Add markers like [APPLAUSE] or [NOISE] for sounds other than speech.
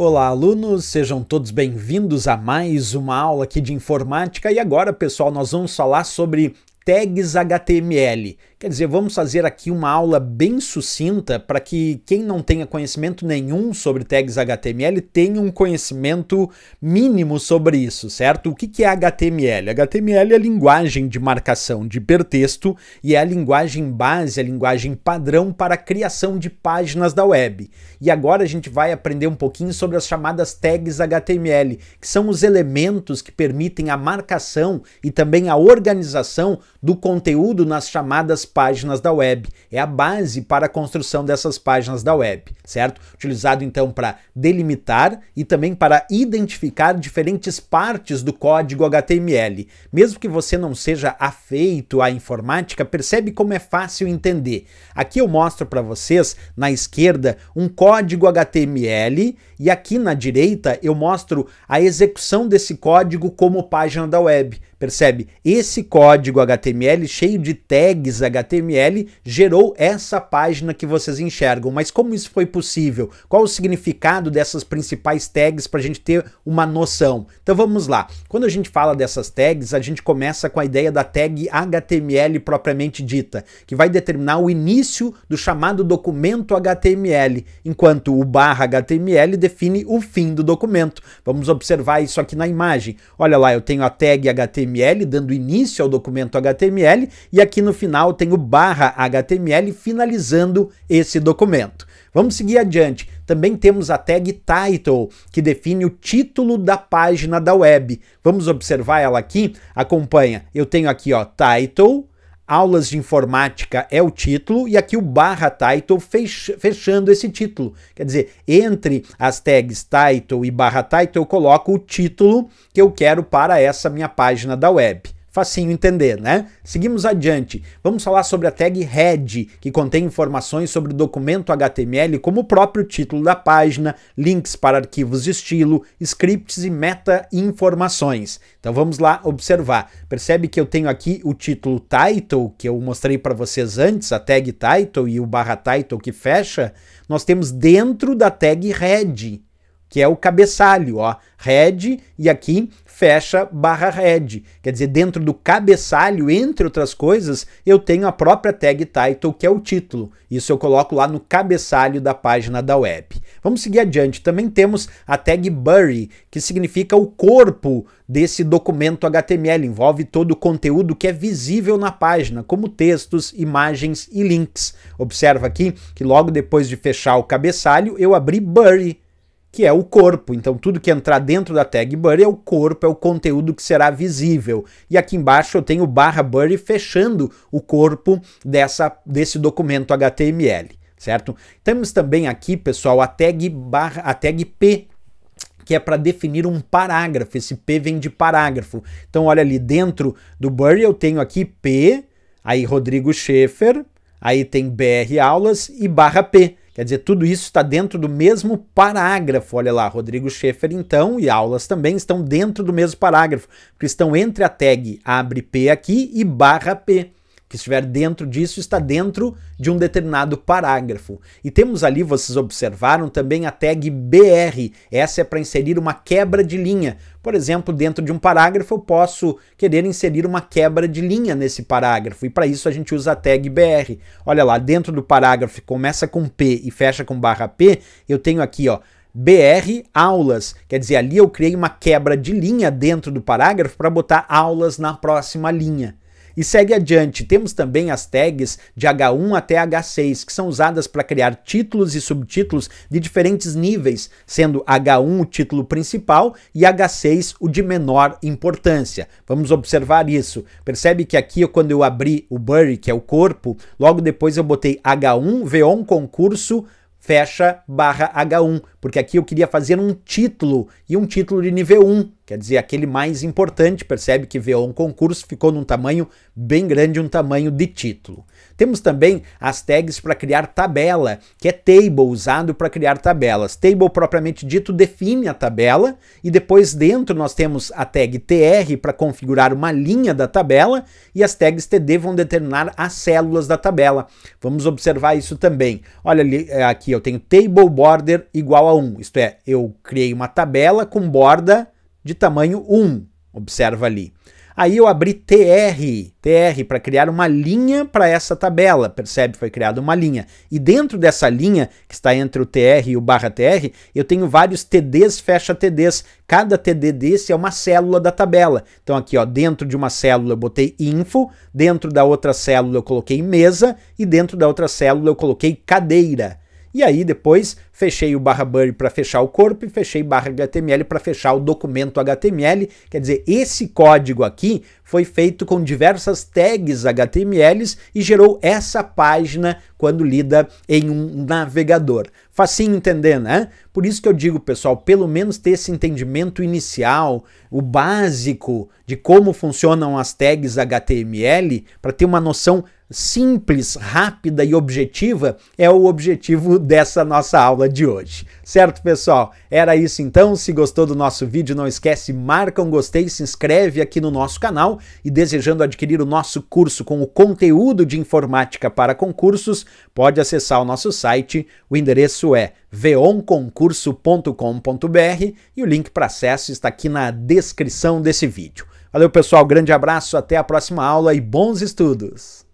Olá, alunos, sejam todos bem-vindos a mais uma aula aqui de informática. E agora, pessoal, nós vamos falar sobre tags HTML. Quer dizer, vamos fazer aqui uma aula bem sucinta para que quem não tenha conhecimento nenhum sobre tags HTML tenha um conhecimento mínimo sobre isso, certo? O que é HTML? HTML é a linguagem de marcação de hipertexto e é a linguagem base, a linguagem padrão para a criação de páginas da web. E agora a gente vai aprender um pouquinho sobre as chamadas tags HTML, que são os elementos que permitem a marcação e também a organização do conteúdo nas chamadas páginas da web. É a base para a construção dessas páginas da web, certo? Utilizado então para delimitar e também para identificar diferentes partes do código HTML. Mesmo que você não seja afeito à informática, percebe como é fácil entender. Aqui eu mostro para vocês, na esquerda, um código HTML e aqui na direita eu mostro a execução desse código como página da web. Percebe? Esse código HTML HTML, cheio de tags HTML, gerou essa página que vocês enxergam. Mas como isso foi possível? Qual o significado dessas principais tags para a gente ter uma noção? Então vamos lá. Quando a gente fala dessas tags, a gente começa com a ideia da tag HTML propriamente dita, que vai determinar o início do chamado documento HTML, enquanto o barra HTML define o fim do documento. Vamos observar isso aqui na imagem. Olha lá, eu tenho a tag HTML dando início ao documento HTML HTML e aqui no final tem o barra HTML finalizando esse documento. Vamos seguir adiante. Também temos a tag title, que define o título da página da web. Vamos observar ela aqui? Acompanha. Eu tenho aqui, ó, title, aulas de informática é o título e aqui o barra title fechando esse título. Quer dizer, entre as tags title e barra title eu coloco o título que eu quero para essa minha página da web facinho entender, né? Seguimos adiante. Vamos falar sobre a tag head, que contém informações sobre o documento HTML, como o próprio título da página, links para arquivos de estilo, scripts e meta-informações. Então vamos lá observar. Percebe que eu tenho aqui o título title, que eu mostrei para vocês antes, a tag title e o barra title que fecha. Nós temos dentro da tag head que é o cabeçalho, ó, head e aqui fecha barra head. Quer dizer, dentro do cabeçalho, entre outras coisas, eu tenho a própria tag title, que é o título. Isso eu coloco lá no cabeçalho da página da web. Vamos seguir adiante. Também temos a tag bury, que significa o corpo desse documento HTML, envolve todo o conteúdo que é visível na página, como textos, imagens e links. Observa aqui que logo depois de fechar o cabeçalho, eu abri bury que é o corpo. Então, tudo que entrar dentro da tag Buddy é o corpo, é o conteúdo que será visível. E aqui embaixo eu tenho barra Buddy fechando o corpo dessa, desse documento HTML, certo? Temos também aqui, pessoal, a tag, barra, a tag P que é para definir um parágrafo. Esse P vem de parágrafo. Então, olha ali dentro do Burry, eu tenho aqui P, aí Rodrigo Schaefer, aí tem BR Aulas e barra P. Quer dizer, tudo isso está dentro do mesmo parágrafo. Olha lá, Rodrigo Schaefer, então, e aulas também estão dentro do mesmo parágrafo, porque estão entre a tag abre P aqui e barra P que estiver dentro disso está dentro de um determinado parágrafo. E temos ali, vocês observaram, também a tag BR. Essa é para inserir uma quebra de linha. Por exemplo, dentro de um parágrafo eu posso querer inserir uma quebra de linha nesse parágrafo e para isso a gente usa a tag BR. Olha lá, dentro do parágrafo começa com P e fecha com barra P, eu tenho aqui, ó, BR aulas. Quer dizer, ali eu criei uma quebra de linha dentro do parágrafo para botar aulas na próxima linha. E segue adiante, temos também as tags de H1 até H6, que são usadas para criar títulos e subtítulos de diferentes níveis, sendo H1 o título principal e H6 o de menor importância. Vamos observar isso. Percebe que aqui, quando eu abri o Bury, que é o corpo, logo depois eu botei H1, VON concurso, fecha, barra H1, porque aqui eu queria fazer um título e um título de nível 1, Quer dizer, aquele mais importante percebe que veio um concurso, ficou num tamanho bem grande, um tamanho de título. Temos também as tags para criar tabela, que é table usado para criar tabelas. Table propriamente dito define a tabela e depois dentro nós temos a tag tr para configurar uma linha da tabela e as tags td vão determinar as células da tabela. Vamos observar isso também. Olha ali, eh, aqui eu tenho table border igual a 1, isto é, eu criei uma tabela com borda de tamanho 1, observa ali. Aí eu abri TR, TR para criar uma linha para essa tabela, percebe? Foi criada uma linha. E dentro dessa linha, que está entre o TR e o barra TR, eu tenho vários TDs, fecha TDs. Cada TD desse é uma célula da tabela. Então aqui, ó, dentro de uma célula eu botei info, dentro da outra célula eu coloquei mesa e dentro da outra célula eu coloquei cadeira. E aí depois fechei o barra body para fechar o corpo e fechei barra HTML para fechar o documento HTML. Quer dizer, esse código aqui foi feito com diversas tags HTMLs e gerou essa página quando lida em um navegador. Facinho entender, né? Por isso que eu digo, pessoal, pelo menos ter esse entendimento inicial, o básico de como funcionam as tags HTML, para ter uma noção simples, rápida e objetiva, é o objetivo [LAUGHS] dessa nossa aula aula de hoje. Certo, pessoal? Era isso então. Se gostou do nosso vídeo, não esquece, marca um gostei, se inscreve aqui no nosso canal e desejando adquirir o nosso curso com o conteúdo de informática para concursos, pode acessar o nosso site. O endereço é veonconcurso.com.br e o link para acesso está aqui na descrição desse vídeo. Valeu, pessoal. Grande abraço, até a próxima aula e bons estudos!